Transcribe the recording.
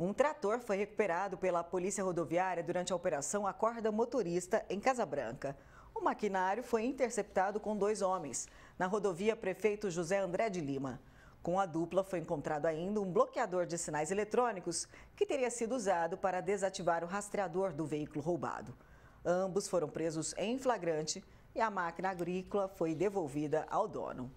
Um trator foi recuperado pela Polícia Rodoviária durante a operação Acorda Motorista em Casa Branca. O maquinário foi interceptado com dois homens, na rodovia Prefeito José André de Lima. Com a dupla foi encontrado ainda um bloqueador de sinais eletrônicos que teria sido usado para desativar o rastreador do veículo roubado. Ambos foram presos em flagrante e a máquina agrícola foi devolvida ao dono.